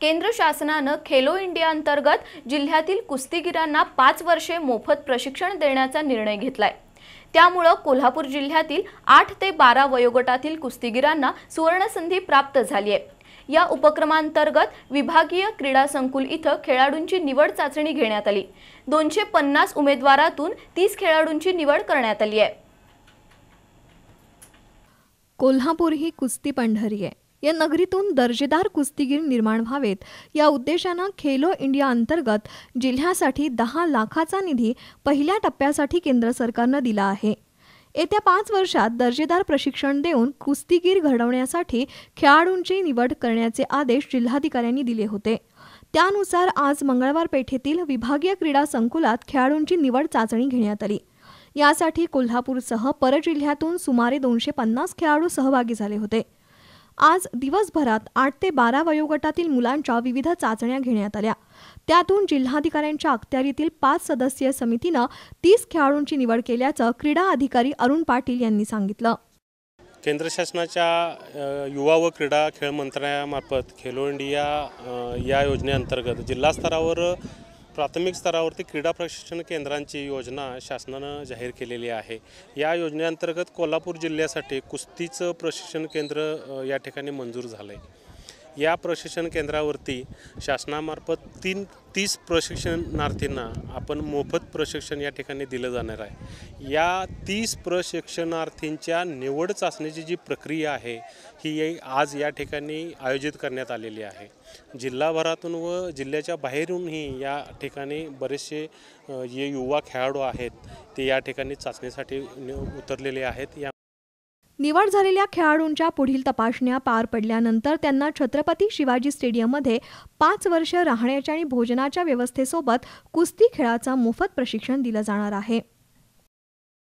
केंद्र शासनानं खेलो इंडिया अंतर्गत जिल्ह्यातील कुस्तीगिरांना पाच वर्षे मोफत प्रशिक्षण देण्याचा निर्णय घेतलाय त्यामुळं कोल्हापूर जिल्ह्यातील आठ ते बारा वयोगटातील कुस्तीगिरांना सुवर्णसंधी प्राप्त झाली आहे या उपक्रमांतर्गत विभागीय क्रीडा संकुल इथं खेळाडूंची निवड चाचणी घेण्यात आली दोनशे पन्नास उमेदवारातून तीस खेळाडूंची निवड करण्यात आली आहे कोल्हापूर ही कुस्ती पंढरी आहे या नगरीतून दर्जेदार कुस्तीगीर निर्माण व्हावेत या उद्देशानं खेलो इंडिया अंतर्गत जिल्ह्यासाठी दहा लाखाचा निधी पहिल्या टप्प्यासाठी केंद्र सरकारनं दिला आहे येत्या पाच वर्षात दर्जेदार प्रशिक्षण देऊन कुस्तीगीर घडवण्यासाठी खेळाडूंची निवड करण्याचे आदेश जिल्हाधिकाऱ्यांनी दिले होते त्यानुसार आज मंगळवार पेठेतील विभागीय क्रीडा संकुलात खेळाडूंची निवड चाचणी घेण्यात आली यासाठी कोल्हापूरसह परजिल्ह्यातून सुमारे दोनशे पन्नास खेळाडू सहभागी झाले होते आज दिवसभरात आठ ते बारा वयोगटातील मुलांच्या विविध चाचण्या घेण्यात आल्या त्यातून जिल्हाधिकाऱ्यांच्या अखत्यारीतील पाच सदस्यीय समितीनं तीस खेळाडूंची निवड केल्याचं क्रीडा अधिकारी अरुण पाटील यांनी सांगितलं केंद्र शासनाच्या युवा व क्रीडा खेळ मंत्रालयामार्फत खेलो इंडिया या योजनेअंतर्गत जिल्हा स्तरावर प्राथमिक स्तरावरती क्रीडा प्रशिक्षण केंद्रांची योजना शासनानं जाहीर केलेली आहे या योजनेअंतर्गत कोल्हापूर जिल्ह्यासाठी कुस्तीचं प्रशिक्षण केंद्र या ठिकाणी मंजूर झालं आहे या प्रशिक्षण केंद्रावरती शासनामार्फत तीन तीस प्रशिक्षणार्थींना आपण मोफत प्रशिक्षण या ठिकाणी दिलं जाणार आहे या तीस प्रशिक्षणार्थींच्या निवड चाचणीची जी प्रक्रिया आहे ही आज या ठिकाणी आयोजित करण्यात आलेली आहे जिल्हाभरातून व जिल्ह्याच्या बाहेरूनही या ठिकाणी बरेचसे जे युवा खेळाडू आहेत ते या ठिकाणी चाचणीसाठी उतरलेले आहेत या निवड झालेल्या खेळाडूंच्या पुढील तपासण्या पार पडल्यानंतर त्यांना छत्रपती शिवाजी स्टेडियममध्ये पाच वर्ष राहण्याच्या आणि भोजनाच्या व्यवस्थेसोबत कुस्ती खेळाचं मोफत प्रशिक्षण दिलं जाणार आहे